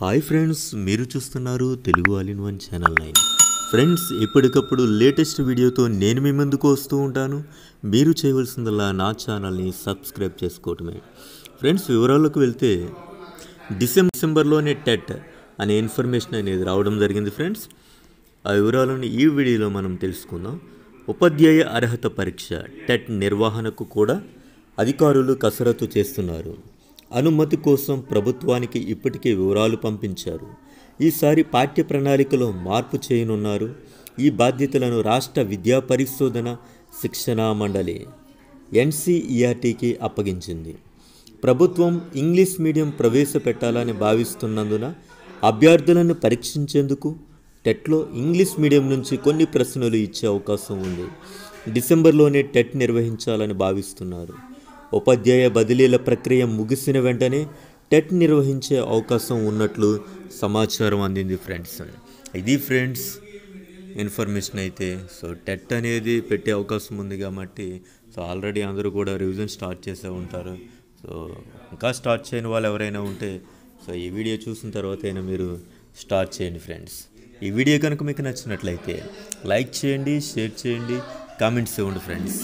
hi friends మీరు చూస్తున్నారు Telugu all in one channel nine friends ఎప్పటికప్పుడు లేటెస్ట్ వీడియోతో నేను మీ ముందుకు వస్తూ ఉంటాను మీరు చేయవలసిందల్లా నా ఛానల్ని సబ్స్క్రైబ్ చేసుకోవటమే ఫ్రెండ్స్ వివరాలకు వెళ్తే డిసెంబర్ డిసెంబర్లోనే టెట్ అనే ఇన్ఫర్మేషన్ అనేది రావడం జరిగింది ఫ్రెండ్స్ ఆ వివరాలను ఈ వీడియోలో మనం తెలుసుకుందాం ఉపాధ్యాయ అర్హత పరీక్ష టెట్ నిర్వహణకు కూడా అధికారులు కసరత్తు చేస్తున్నారు అనుమతి కోసం ప్రభుత్వానికి ఇప్పటికే వివరాలు పంపించారు ఈసారి పాఠ్య ప్రణాళికలో మార్పు చేయనున్నారు ఈ బాధ్యతలను రాష్ట్ర విద్యా పరిశోధన శిక్షణా మండలి ఎన్సీఈఆర్టీకి అప్పగించింది ప్రభుత్వం ఇంగ్లీష్ మీడియం ప్రవేశపెట్టాలని భావిస్తున్నందున అభ్యర్థులను పరీక్షించేందుకు టెట్లో ఇంగ్లీష్ మీడియం నుంచి కొన్ని ప్రశ్నలు ఇచ్చే అవకాశం ఉంది డిసెంబర్లోనే టెట్ నిర్వహించాలని భావిస్తున్నారు ఉపాధ్యాయ బదిలీల ప్రక్రియ ముగిసిన వెంటనే టెట్ నిర్వహించే అవకాశం ఉన్నట్లు సమాచారం అందింది ఫ్రెండ్స్ ఇది ఫ్రెండ్స్ ఇన్ఫర్మేషన్ అయితే సో టెట్ అనేది పెట్టే అవకాశం ఉంది కాబట్టి సో ఆల్రెడీ అందరూ కూడా రివిజన్ స్టార్ట్ చేసే ఉంటారు సో ఇంకా స్టార్ట్ చేయని వాళ్ళు ఎవరైనా ఉంటే సో ఈ వీడియో చూసిన తర్వాత అయినా మీరు స్టార్ట్ చేయండి ఫ్రెండ్స్ ఈ వీడియో కనుక మీకు నచ్చినట్లయితే లైక్ చేయండి షేర్ చేయండి కామెంట్స్ ఇవ్వండి ఫ్రెండ్స్